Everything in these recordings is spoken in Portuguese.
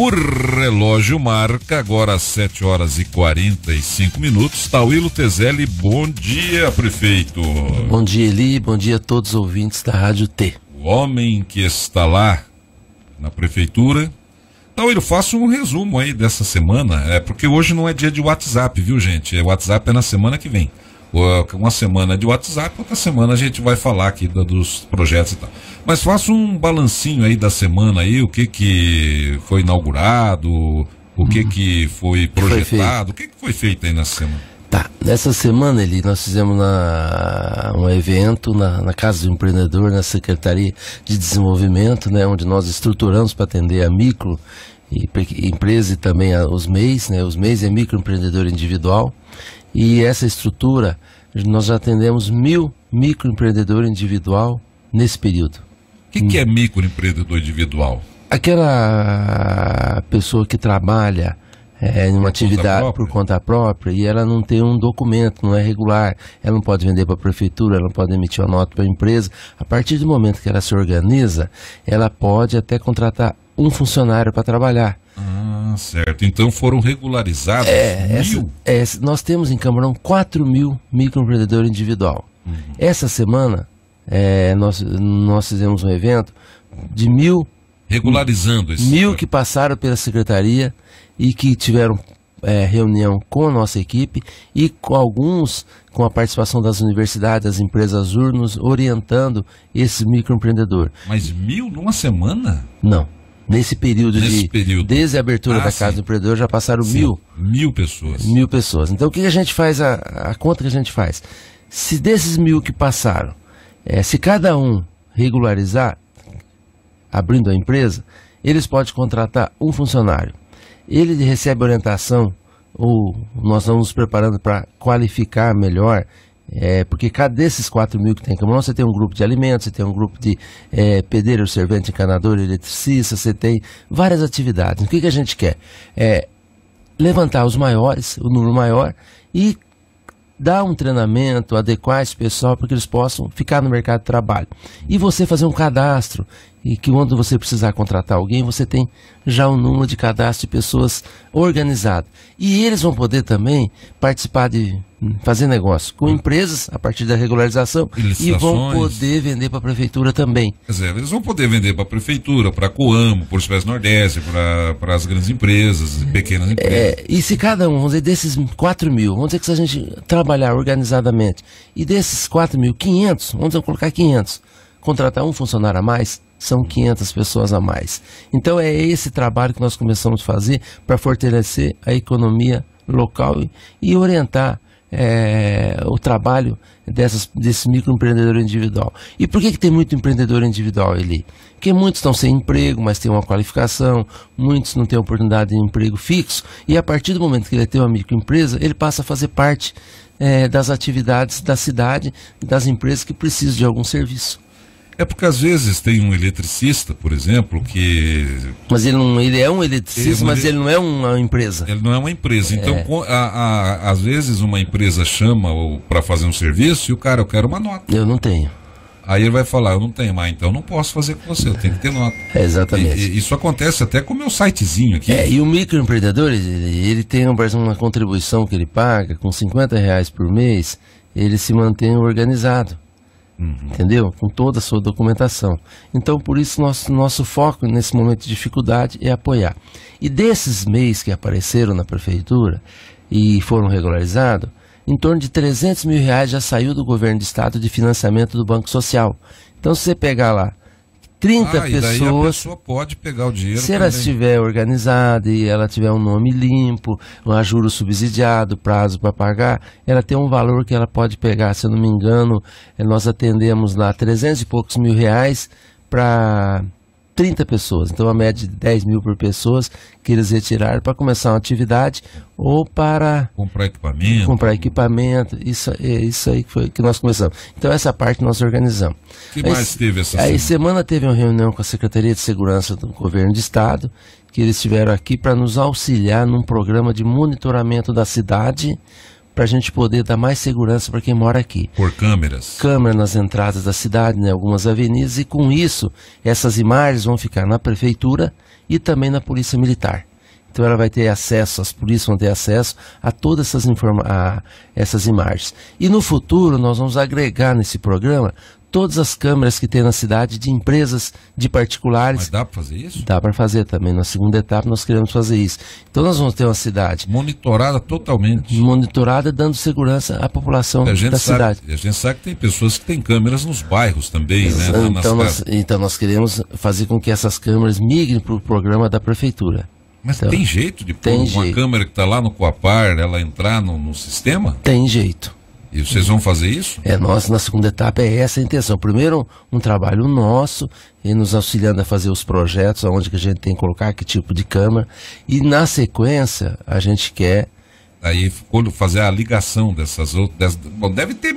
O relógio marca agora às 7 horas e 45 minutos. Tauilo tá, Tezeli, bom dia, prefeito. Bom dia, Eli. Bom dia a todos os ouvintes da Rádio T. O homem que está lá na prefeitura. Tauilo, tá, faça um resumo aí dessa semana. É porque hoje não é dia de WhatsApp, viu, gente? É WhatsApp é na semana que vem. Ah, uma semana de WhatsApp, outra semana a gente vai falar aqui da, dos projetos e tal. Mas faça um balancinho aí da semana aí, o que que foi inaugurado, o que uhum. que foi projetado, o que, que foi feito aí nessa semana. Tá, nessa semana ele nós fizemos na, um evento na, na, Casa do Empreendedor, na Secretaria de Desenvolvimento, né, onde nós estruturamos para atender a micro e, empresa e também a, os MEIs, né, os MEIs é microempreendedor individual. E essa estrutura, nós já atendemos mil microempreendedor individual nesse período. O que, que é microempreendedor individual? Aquela pessoa que trabalha é, uma atividade conta por conta própria e ela não tem um documento, não é regular, ela não pode vender para a prefeitura, ela não pode emitir uma nota para a empresa. A partir do momento que ela se organiza, ela pode até contratar um funcionário para trabalhar. Ah certo. Então foram regularizados é, mil? Essa, é, nós temos em Camarão 4 mil microempreendedor individual. Uhum. Essa semana é, nós, nós fizemos um evento de mil... Regularizando Mil que passaram pela secretaria e que tiveram é, reunião com a nossa equipe e com alguns com a participação das universidades, das empresas urnos, orientando esse microempreendedor. Mas mil numa semana? Não. Nesse período Nesse de. Período. Desde a abertura ah, da Casa sim. do Empreendedor já passaram sim. mil. Mil pessoas. Mil pessoas. Então o que a gente faz, a, a conta que a gente faz? Se desses mil que passaram, é, se cada um regularizar, abrindo a empresa, eles podem contratar um funcionário. Ele recebe orientação, ou nós estamos nos preparando para qualificar melhor é, porque cada desses 4 mil que tem em você tem um grupo de alimentos, você tem um grupo de é, pedreiro, servente, encanador, eletricista, você tem várias atividades. O que, que a gente quer? É levantar os maiores, o número maior, e dar um treinamento, adequar esse pessoal para que eles possam ficar no mercado de trabalho. E você fazer um cadastro e que quando você precisar contratar alguém, você tem já o um número de cadastro de pessoas organizado. E eles vão poder também participar de hum, fazer negócio com hum. empresas a partir da regularização e, e vão poder vender para a prefeitura também. Quer dizer, eles vão poder vender para a prefeitura, para a Coamo, para os Pés Nordeste, para as grandes empresas, pequenas é, empresas. É, e se cada um, vamos dizer, desses 4 mil, vamos dizer que se a gente trabalhar organizadamente, e desses 4 mil, 500, vamos dizer, colocar 500, contratar um funcionário a mais, são 500 pessoas a mais. Então é esse trabalho que nós começamos a fazer para fortalecer a economia local e, e orientar é, o trabalho dessas, desse microempreendedor individual. E por que, que tem muito empreendedor individual, ali? Porque muitos estão sem emprego, mas têm uma qualificação, muitos não têm oportunidade de emprego fixo, e a partir do momento que ele tem uma microempresa, ele passa a fazer parte é, das atividades da cidade, das empresas que precisam de algum serviço. É porque às vezes tem um eletricista, por exemplo, que. Mas ele, não, ele é um eletricista, ele, é mas ele, não é uma empresa. Ele não é uma empresa. Então, é. a, a, às vezes uma empresa chama para fazer um serviço e o cara, eu quero uma nota. Eu não tenho. Aí ele vai falar, eu não tenho mais, então não posso fazer com você, eu tenho que ter nota. É, exatamente. E, e, isso acontece até com o meu sitezinho aqui. É, e o microempreendedor, ele, ele tem uma, uma contribuição que ele paga com 50 reais por mês, ele se mantém organizado uhum. entendeu? Com toda a sua documentação. Então, por isso, nosso, nosso foco nesse momento de dificuldade é apoiar. E desses meios que apareceram na prefeitura e foram regularizados, em torno de 300 mil reais já saiu do governo do estado de financiamento do Banco Social. Então, se você pegar lá 30 ah, pessoas. E daí a pessoa pode pegar o dinheiro. Se ela estiver organizada e ela tiver um nome limpo, um juro subsidiado, prazo para pagar, ela tem um valor que ela pode pegar. Se eu não me engano, nós atendemos lá 300 e poucos mil reais para 30 pessoas. Então, a média de 10 mil por pessoas que eles retiraram para começar uma atividade ou para... Comprar equipamento. Comprar equipamento. Isso, é, isso aí que foi que nós começamos. Então, essa parte nós organizamos. O que aí, mais teve essa semana? semana teve uma reunião com a Secretaria de Segurança do Governo de Estado, que eles estiveram aqui para nos auxiliar num programa de monitoramento da cidade para a gente poder dar mais segurança para quem mora aqui. Por câmeras. Câmeras nas entradas da cidade, em né, algumas avenidas, e com isso, essas imagens vão ficar na prefeitura e também na Polícia Militar. Então ela vai ter acesso, as polícias vão ter acesso a todas essas, a essas imagens. E no futuro nós vamos agregar nesse programa todas as câmeras que tem na cidade de empresas, de particulares. Mas dá para fazer isso? Dá para fazer também. Na segunda etapa nós queremos fazer isso. Então nós vamos ter uma cidade monitorada totalmente. Monitorada, dando segurança à população da sabe, cidade. A gente sabe que tem pessoas que têm câmeras nos bairros também, né? Então, então nós, então nós queremos fazer com que essas câmeras migrem para o programa da prefeitura. Mas então, tem jeito de pôr uma jeito. câmera que está lá no Coapar, ela entrar no, no sistema? Tem jeito. E vocês vão fazer isso? É, nós, na segunda etapa, é essa a intenção. Primeiro, um trabalho nosso, e nos auxiliando a fazer os projetos, aonde que a gente tem que colocar, que tipo de câmara. E na sequência, a gente quer. Aí, quando fazer a ligação dessas outras. Dessas, bom, deve ter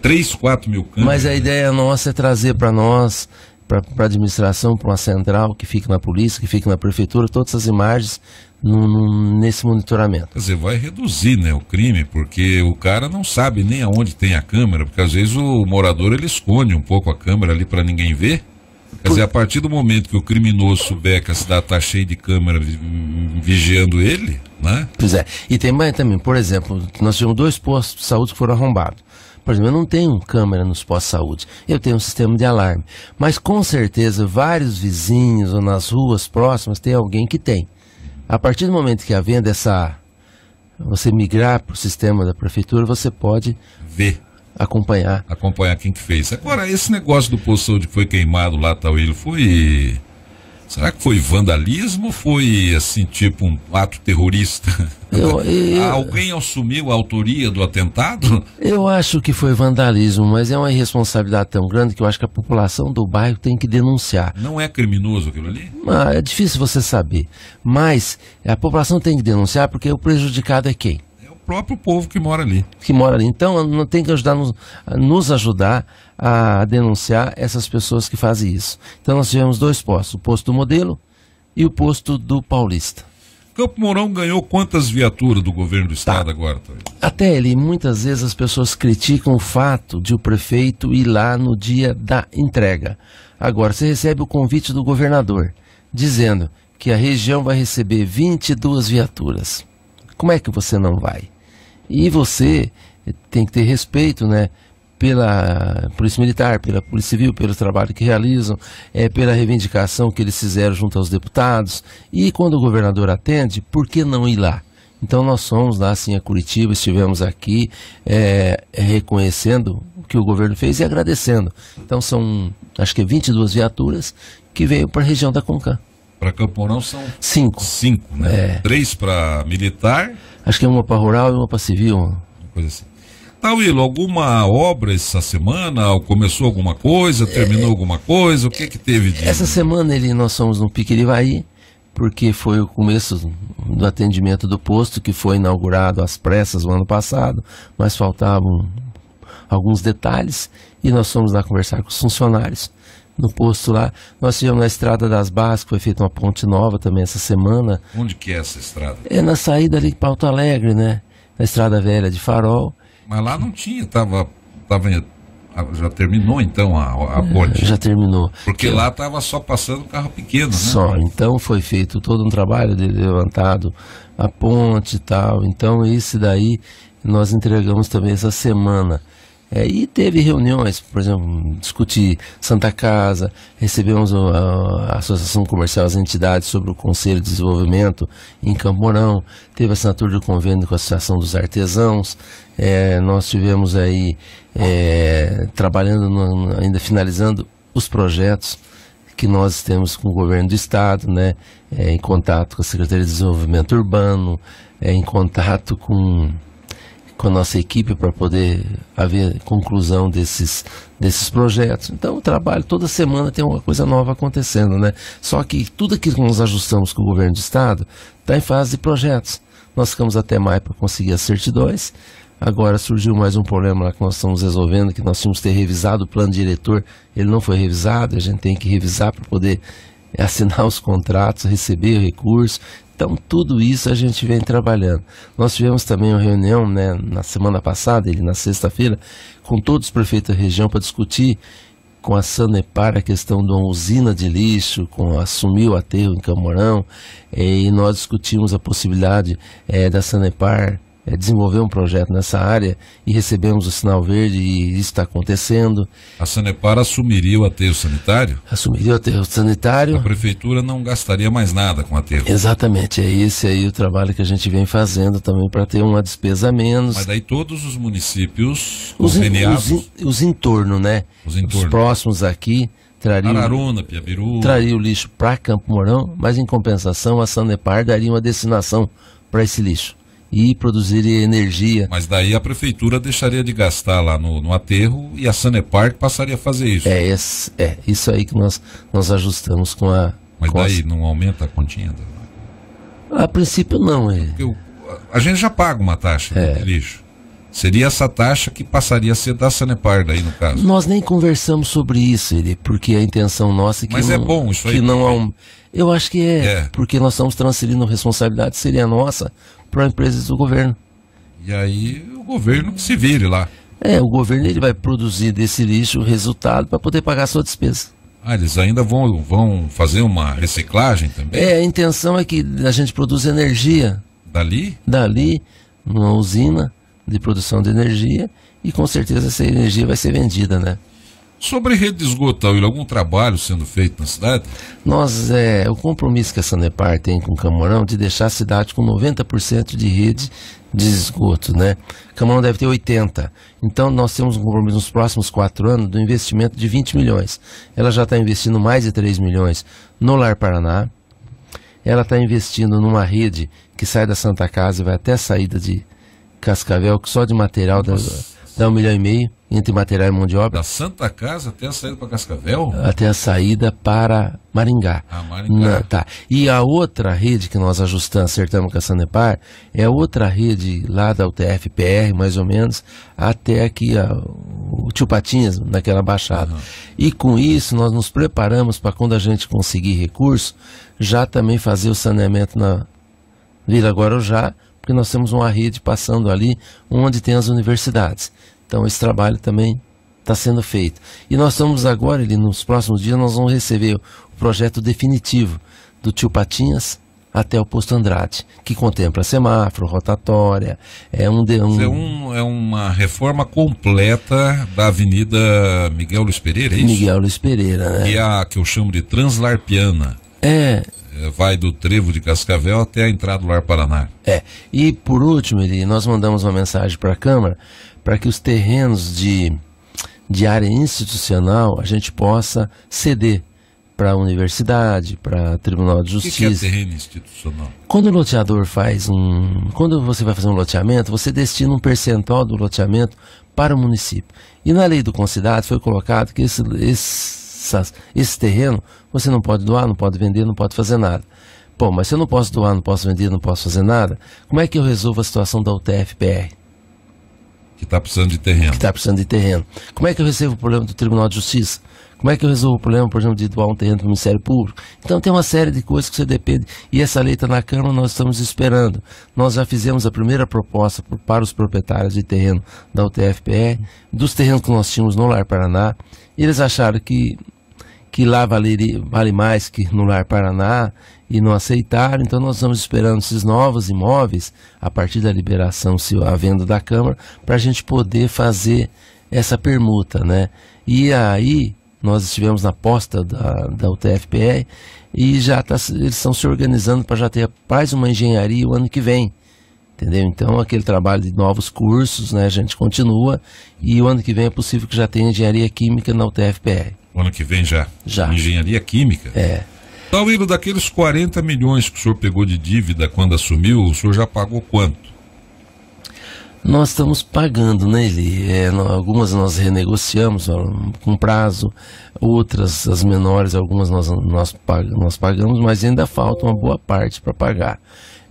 3, 4 mil câmeras. Mas a né? ideia nossa é trazer para nós para a administração, para uma central que fica na polícia, que fica na prefeitura, todas essas imagens no, no, nesse monitoramento. Quer dizer, vai reduzir né, o crime, porque o cara não sabe nem aonde tem a câmera, porque às vezes o morador ele esconde um pouco a câmera ali para ninguém ver. Quer dizer, a partir do momento que o criminoso souber que a cidade está cheia de câmera vigiando ele, né? Pois é. E tem mais também, por exemplo, nós tivemos dois postos de saúde que foram arrombados. Por exemplo, eu não tenho câmera nos pós-saúde, eu tenho um sistema de alarme. Mas com certeza vários vizinhos ou nas ruas próximas tem alguém que tem. A partir do momento que venda é essa. Você migrar para o sistema da prefeitura, você pode. Ver acompanhar. Acompanhar quem que fez. Agora, esse negócio do posto de que foi queimado lá, tal, tá, ele foi Será que foi vandalismo ou foi, assim, tipo um ato terrorista? Eu, eu, Alguém assumiu a autoria do atentado? Eu acho que foi vandalismo, mas é uma irresponsabilidade tão grande que eu acho que a população do bairro tem que denunciar. Não é criminoso aquilo ali? Ah, é difícil você saber. Mas a população tem que denunciar porque o prejudicado é quem? É o próprio povo que mora ali. Que mora ali. Então, não tem que ajudar, nos, nos ajudar a denunciar essas pessoas que fazem isso. Então nós tivemos dois postos, o posto do modelo e o posto do Paulista. Campo Mourão ganhou quantas viaturas do governo do tá. estado tá. agora? Até ele, muitas vezes as pessoas criticam o fato de o prefeito ir lá no dia da entrega. Agora, você recebe o convite do governador, dizendo que a região vai receber 22 viaturas. Como é que você não vai? E você tem que ter respeito, né? pela Polícia Militar, pela Polícia Civil, pelo trabalho que realizam, é, pela reivindicação que eles fizeram junto aos deputados. E quando o governador atende, por que não ir lá? Então nós fomos lá sim a Curitiba, estivemos aqui é, reconhecendo o que o governo fez e agradecendo. Então são acho que 22 é viaturas que veio para a região da Concã. Para Camporão são cinco. Cinco, né? É. Três para militar. Acho que é uma para rural e uma para civil. Uma coisa assim. Tá, alguma obra essa semana? Começou alguma coisa? É, Terminou é, alguma coisa? O que é, que teve de... Essa semana ele, nós somos no Piquirivaí, porque foi o começo do atendimento do posto, que foi inaugurado às pressas no ano passado, mas faltavam alguns detalhes, e nós fomos lá conversar com os funcionários no posto lá. Nós tivemos na Estrada das Barras, que foi feita uma ponte nova também essa semana. Onde que é essa estrada? É na saída ali de Pauta Alegre, né? Na Estrada Velha de Farol. Mas lá não tinha, tava, tava já terminou então a, a é, ponte? Já terminou. Porque lá estava só passando carro pequeno, né? Só. Então foi feito todo um trabalho de levantado a ponte e tal. Então esse daí nós entregamos também essa semana. É, e teve reuniões, por exemplo, discutir Santa Casa, recebemos a, a, Associação Comercial, as entidades sobre o Conselho de Desenvolvimento em Camborão, teve assinatura de convênio com a Associação dos Artesãos, é, nós tivemos aí é, trabalhando, no, ainda finalizando os projetos que nós temos com o governo do estado, né, é, em contato com a Secretaria de Desenvolvimento Urbano, é, em contato com com a nossa equipe para poder haver conclusão desses, desses projetos. Então, o trabalho, toda semana tem uma coisa nova acontecendo, né? Só que tudo aquilo que nós ajustamos com o governo do Estado está em fase de projetos. Nós ficamos até maio para conseguir as certidões. Agora surgiu mais um problema lá que nós estamos resolvendo, que nós tínhamos que ter revisado o plano diretor, ele não foi revisado, a gente tem que revisar para poder assinar os contratos, receber o recurso. Então, tudo isso a gente vem trabalhando. Nós tivemos também uma reunião né, na semana passada, ele na sexta-feira, com todos os prefeitos da região para discutir com a Sanepar a questão de uma usina de lixo, com assumir o aterro em Camorão, eh, e nós discutimos a possibilidade é, da Sanepar é, desenvolver um projeto nessa área e recebemos o sinal verde e isso está acontecendo. A Sanepar assumiria o aterro sanitário? Assumiria o aterro sanitário. A prefeitura não gastaria mais nada com o aterro. Exatamente, é esse aí o trabalho que a gente vem fazendo também para ter uma despesa a menos. Mas daí todos os municípios os conveniados? os, in, os né? Os, entorno. os próximos aqui traria, Araruna, Piabiru. traria o lixo para Campo Mourão, mas em compensação a Sanepar daria uma destinação para esse lixo e produzir energia. Mas daí a prefeitura deixaria de gastar lá no, no aterro e a Sanepar passaria a fazer isso. É, esse, é isso aí que nós, nós ajustamos com a. Mas com daí a... não aumenta a continha? A princípio não, é. Eu, a gente já paga uma taxa é. de lixo. Seria essa taxa que passaria a ser da Sanepar daí no caso. Nós nem conversamos sobre isso, ele, porque a intenção nossa é que Mas é não, é bom isso aí. Que não há um, eu acho que é, é, porque nós estamos transferindo responsabilidade, seria nossa para empresas do governo. E aí o governo se vire lá. É, o governo ele vai produzir desse lixo o resultado para poder pagar a sua despesa. Ah, eles ainda vão, vão fazer uma reciclagem também? É, a intenção é que a gente produza energia. Dali? Dali, numa usina de produção de energia, e com certeza essa energia vai ser vendida, né? Sobre rede de esgoto, Will, algum trabalho sendo feito na cidade? Nós, é, o compromisso que a Sanepar tem com o Camarão de deixar a cidade com 90% de rede de esgoto, né? Camarão deve ter 80. Então nós temos um compromisso nos próximos quatro anos do investimento de 20 milhões. Ela já está investindo mais de 3 milhões no Lar Paraná. Ela está investindo numa rede que sai da Santa Casa e vai até a saída de Cascavel, que só de material Nossa. da dá um milhão e meio entre material e mão de obra. Da Santa Casa até a saída para Cascavel? Até a saída para Maringá. Ah, Maringá. Na, tá. E a outra rede que nós ajustamos, acertamos com a Sanepar, é outra rede lá da UTF-PR, mais ou menos, até aqui a, o Tio Patinhas, naquela baixada. Uhum. E com isso nós nos preparamos para quando a gente conseguir recurso, já também fazer o saneamento na Vila Guarujá, porque nós temos uma rede passando ali onde tem as universidades. Então esse trabalho também está sendo feito. E nós estamos agora, ele, nos próximos dias, nós vamos receber o projeto definitivo do Tio Patinhas até o posto Andrade, que contempla semáforo, rotatória, é um, de, um... É, um é uma reforma completa da Avenida Miguel Luiz Pereira, é isso? Miguel Luiz Pereira, né? E é a que eu chamo de Translarpiana. É. é. Vai do trevo de Cascavel até a entrada do Lar Paraná. É. E por último, Eli, nós mandamos uma mensagem para a Câmara para que os terrenos de, de área institucional a gente possa ceder para a universidade, para Tribunal de Justiça. O que, que é terreno institucional? Quando o loteador faz um, quando você vai fazer um loteamento, você destina um percentual do loteamento para o município. E na lei do concidado foi colocado que esse, esse essas, esse terreno, você não pode doar, não pode vender, não pode fazer nada. bom mas se eu não posso doar, não posso vender, não posso fazer nada, como é que eu resolvo a situação da UTF-PR? Que está precisando de terreno. Que está precisando de terreno. Como é que eu recebo o problema do Tribunal de Justiça? Como é que eu resolvo o problema, por exemplo, de doar um terreno para o Ministério Público? Então tem uma série de coisas que você depende. E essa lei está na Câmara, nós estamos esperando. Nós já fizemos a primeira proposta para os proprietários de terreno da UTFPR, dos terrenos que nós tínhamos no Lar Paraná. E eles acharam que que lá valeria, vale mais que no Lar Paraná e não aceitaram. Então nós estamos esperando esses novos imóveis, a partir da liberação, se a venda da Câmara, para a gente poder fazer essa permuta. Né? E aí nós estivemos na posta da, da UTFPR e já tá, eles estão se organizando para já ter mais uma engenharia o ano que vem. Entendeu? Então, aquele trabalho de novos cursos, né, a gente continua e o ano que vem é possível que já tenha engenharia química na UTFPR. O ano que vem já. Já. Engenharia Química. É. Taurino, então, daqueles 40 milhões que o senhor pegou de dívida quando assumiu, o senhor já pagou quanto? Nós estamos pagando, né, Eli? É, algumas nós renegociamos ó, com prazo, outras, as menores, algumas nós, nós, nós pagamos, mas ainda falta uma boa parte para pagar.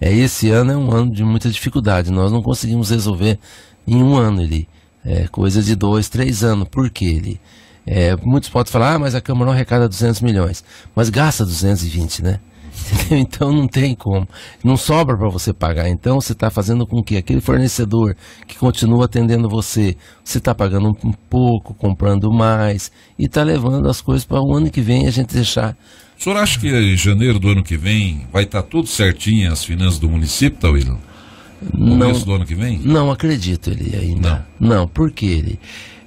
É, esse ano é um ano de muita dificuldade, nós não conseguimos resolver em um ano, Eli. É coisa de dois, três anos. Por quê, Eli? É, muitos podem falar, ah, mas a Câmara não arrecada 200 milhões, mas gasta 220, né? Entendeu? Então não tem como, não sobra para você pagar. Então você está fazendo com que aquele fornecedor que continua atendendo você, você está pagando um pouco, comprando mais e está levando as coisas para o ano que vem a gente deixar. O senhor acha que em janeiro do ano que vem vai estar tá tudo certinho as finanças do município, Tawilo? Tá, no começo do ano que vem? Não acredito ele ainda. Não, não por quê ele?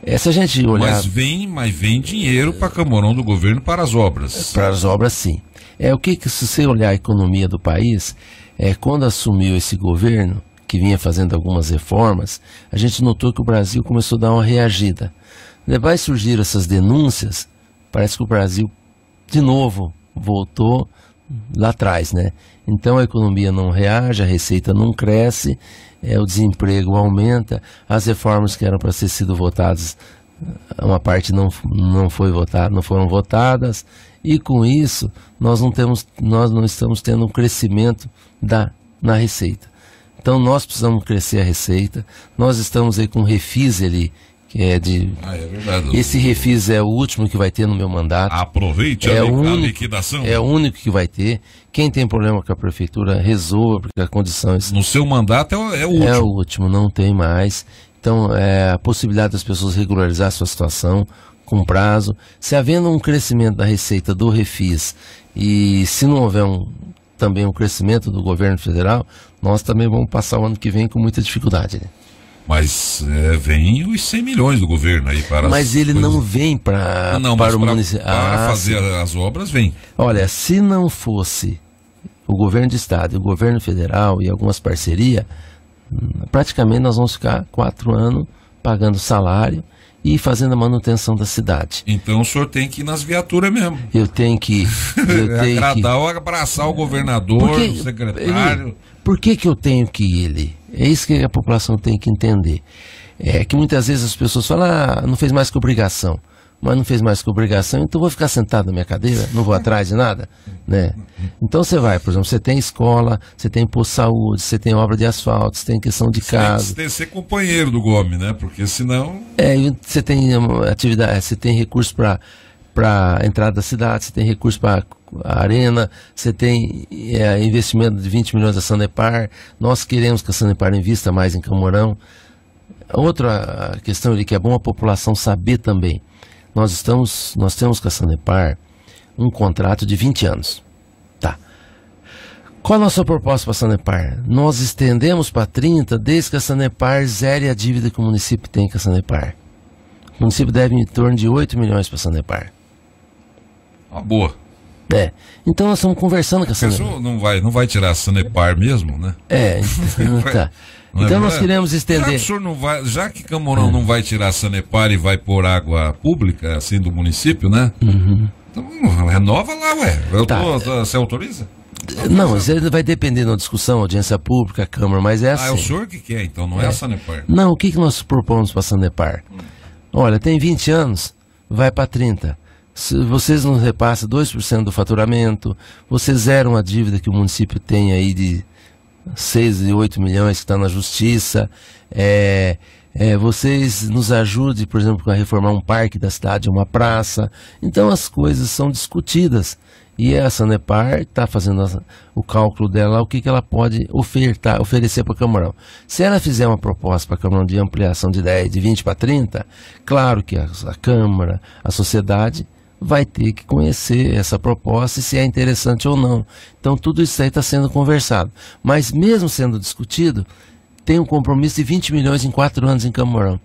É, essa gente olhar... Mas vem, mas vem dinheiro para Camorão do governo para as obras. Para as obras, sim. É o que, que se você olhar a economia do país, é quando assumiu esse governo, que vinha fazendo algumas reformas, a gente notou que o Brasil começou a dar uma reagida. Depois surgiram essas denúncias, parece que o Brasil, de novo, voltou lá atrás, né? Então a economia não reage, a receita não cresce, é, o desemprego aumenta, as reformas que eram para ter sido votadas, ah, uma parte não, não, foi votada, não foram votadas, e com isso nós não, temos, nós não estamos tendo um crescimento da, na receita. Então nós precisamos crescer a receita, nós estamos aí com refis ali é de... Ah, é verdade. Esse refis é o último que vai ter no meu mandato. Aproveite é a, a liquidação. É o único que vai ter. Quem tem problema com a prefeitura, resolva, porque a condição... É... No seu mandato é o, é o é último. É o último, não tem mais. Então, é a possibilidade das pessoas regularizar a sua situação com prazo. Se havendo um crescimento da receita do refis e se não houver um, também um crescimento do governo federal, nós também vamos passar o ano que vem com muita dificuldade. Né? Mas é, vem os 100 milhões do governo aí para. Mas ele coisas... não vem pra, não, não, para o município. Para ah, fazer sim. as obras, vem. Olha, se não fosse o governo de estado e o governo federal e algumas parcerias, hum, praticamente nós vamos ficar quatro anos pagando salário e fazendo a manutenção da cidade. Então o senhor tem que ir nas viaturas mesmo. Eu tenho que. Eu é tenho agradar que... abraçar o governador, porque, o secretário. Ele, por que, que eu tenho que ir ele? É isso que a população tem que entender. É que muitas vezes as pessoas falam, ah, não fez mais que obrigação mas não fez mais que obrigação, então vou ficar sentado na minha cadeira, não vou atrás de nada, né? Então você vai, por exemplo, você tem escola, você tem posto saúde, você tem obra de asfalto, você tem questão de casa. Você tem que ser companheiro do Gomes, né? Porque senão... É, você tem hum, atividade, é, você tem recurso para para entrada da cidade, você tem recurso para a arena, você tem é, investimento de 20 milhões da Sanepar, nós queremos que a Sanepar invista mais em Camorão. Outra questão ali que é bom a população saber também nós estamos, nós temos com a Sanepar um contrato de 20 anos. Tá. Qual a nossa proposta para a Sanepar? Nós estendemos para 30 desde que a Sanepar zere a dívida que o município tem com a Sanepar. O município deve em torno de 8 milhões para a Sanepar. Uma ah, boa. É. Então nós estamos conversando com a Sanepar. Não vai, não vai tirar a Sanepar mesmo, né? É. tá. É então é nós queremos estender. Já que, não vai, já que Camorão é. não vai tirar Sanepar e vai pôr água pública, assim, do município, né? Uhum. Então renova lá, ué. Eu tá. tô, tô, você autoriza? Não, isso vai depender da discussão, audiência pública, Câmara, mas é assim. Ah, é o assim. senhor que quer, então, não é, é a Sanepar. Não, o que, que nós propomos para a Sanepar? Hum. Olha, tem 20 anos, vai para 30. Se vocês nos repassam 2% do faturamento, vocês zeram a dívida que o município tem aí de 6 e 8 milhões que está na justiça. É, é, vocês nos ajudem, por exemplo, a reformar um parque da cidade, uma praça. Então as coisas são discutidas. E a Sanepar está fazendo a, o cálculo dela, o que, que ela pode ofertar, oferecer para o Camarão. Se ela fizer uma proposta para o Camarão de ampliação de 10, de 20 para 30, claro que a, a Câmara, a sociedade vai ter que conhecer essa proposta e se é interessante ou não. Então tudo isso aí está sendo conversado. Mas mesmo sendo discutido, tem um compromisso de 20 milhões em 4 anos em Camorão.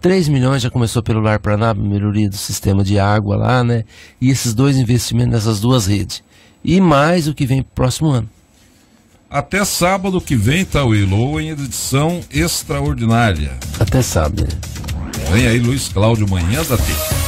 3 milhões já começou pelo Lar Paraná, melhoria do sistema de água lá, né? E esses dois investimentos nessas duas redes. E mais o que vem pro próximo ano. Até sábado que vem, tá, Willow, em edição extraordinária. Até sábado. Vem aí Luiz Cláudio Manhã da T.